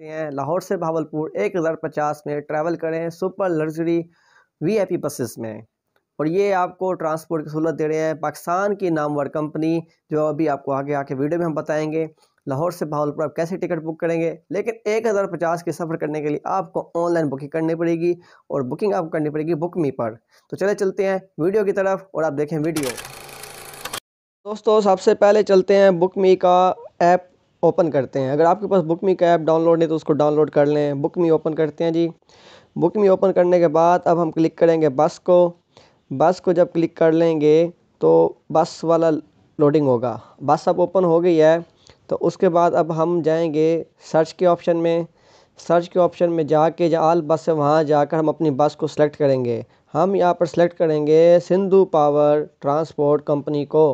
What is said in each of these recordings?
सकते हैं लाहौर से भावलपुर एक हज़ार पचास में ट्रैवल करें सुपर लग्जरी वीआईपी बसेस में और ये आपको ट्रांसपोर्ट की सहूलत दे रहे हैं पाकिस्तान की नामवर कंपनी जो अभी आपको आगे आके वीडियो में हम बताएंगे लाहौर से भावलपुर आप कैसे टिकट बुक करेंगे लेकिन एक हज़ार पचास के सफ़र करने के लिए आपको ऑनलाइन बुकिंग करनी पड़ेगी और बुकिंग आपको करनी पड़ेगी बुक मी पर तो चले चलते हैं वीडियो की तरफ और आप देखें वीडियो दोस्तों सबसे पहले चलते हैं बुक मी का ऐप ओपन करते हैं अगर आपके पास बुक मी का ऐप डाउनलोड है तो उसको डाउनलोड कर लें बुक मी ओपन करते हैं जी बुक मी ओपन करने के बाद अब हम क्लिक करेंगे बस को बस को जब क्लिक कर लेंगे तो बस वाला लोडिंग होगा बस अब ओपन हो गई है तो उसके बाद अब हम जाएंगे सर्च के ऑप्शन में सर्च के ऑप्शन में जाके जहाँ आल बस है वहाँ जाकर हम अपनी बस को सिलेक्ट करेंगे हम यहाँ पर सिलेक्ट करेंगे सिंधु पावर ट्रांसपोर्ट कंपनी को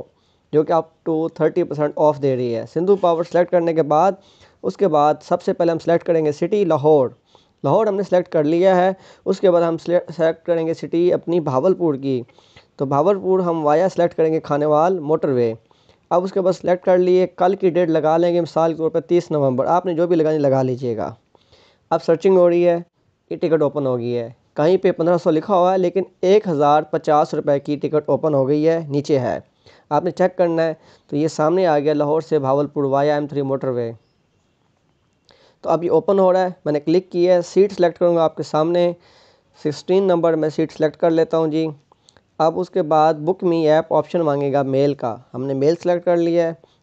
जो कि up to thirty percent off दे रही है सिंधु पावर सेलेक्ट करने के बाद उसके बाद सबसे पहले हम सेलेक्ट करेंगे सिटी लाहौर लाहौर हमने सेलेक्ट कर लिया है उसके बाद हम सेलेक्ट करेंगे सिटी अपनी भावलपुर की तो भावलपुर हम वाया सेलेक्ट करेंगे खानेवाल मोटरवे अब उसके बाद सेलेक्ट कर लिए कल की डेट लगा लेंगे मिसाल के तौर पर तीस नवंबर आपने जो भी लगानी लगा लीजिएगा अब सर्चिंग हो रही है कि टिकट ओपन हो गई है कहीं पे पंद्रह सौ लिखा हुआ है लेकिन एक हज़ार पचास रुपये की टिकट ओपन हो गई है नीचे है आपने चेक करना है तो ये सामने आ गया लाहौर से Bahawalpur via M three motorway तो अब ये ओपन हो रहा है मैंने क्लिक किया है सीट सेलेक्ट करूँगा आपके सामने सिक्सटीन नंबर में सीट सेलेक्ट कर लेता हूँ जी अब उसके बाद बुक मी ऐप ऑप्शन मांगेगा मेल का हमने मेल सेलेक्ट कर लिया है